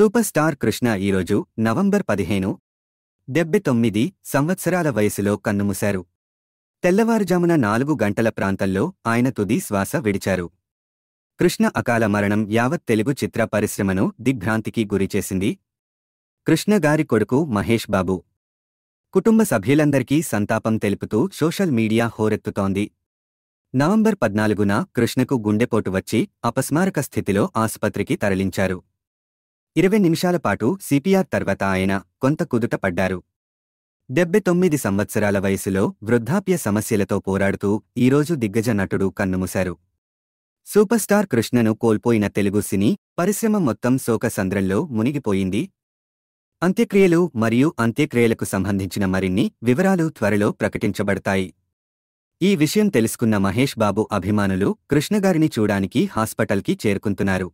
super star Krishna ఈరోజు November పదిహేను డెబ్బై తొమ్మిది సంవత్సరాల వయసులో కన్నుమూశారు తెల్లవారుజామున నాలుగు గంటల ప్రాంతంలో ఆయన తుది శ్వాస విడిచారు కృష్ణ అకాల మరణం యావత్ తెలుగు చిత్ర పరిశ్రమను దిగ్భ్రాంతికి గురిచేసింది కృష్ణగారి కొడుకు మహేష్ బాబు కుటుంబ సభ్యులందరికీ సంతాపం తెలుపుతూ సోషల్ మీడియా హోరెత్తుతోంది నవంబర్ పద్నాలుగున కృష్ణకు గుండెపోటు వచ్చి అపస్మారక స్థితిలో ఆసుపత్రికి తరలించారు ఇరవై నిమిషాల పాటు సిపిఆర్ తర్వాత ఆయన కొంత కుదుట పడ్డారు డెబ్బై తొమ్మిది సంవత్సరాల వయసులో వృద్ధాప్య సమస్యలతో పోరాడుతూ ఈరోజు దిగ్గజ నటుడు కన్నుమూశారు సూపర్ స్టార్ కృష్ణను కోల్పోయిన తెలుగు సినీ పరిశ్రమ మొత్తం శోకసంద్రంలో మునిగిపోయింది అంత్యక్రియలు మరియు అంత్యక్రియలకు సంబంధించిన మరిన్ని వివరాలు త్వరలో ప్రకటించబడతాయి ఈ విషయం తెలుసుకున్న మహేష్ బాబు అభిమానులు కృష్ణగారిని చూడానికి హాస్పిటల్కి చేరుకుంటున్నారు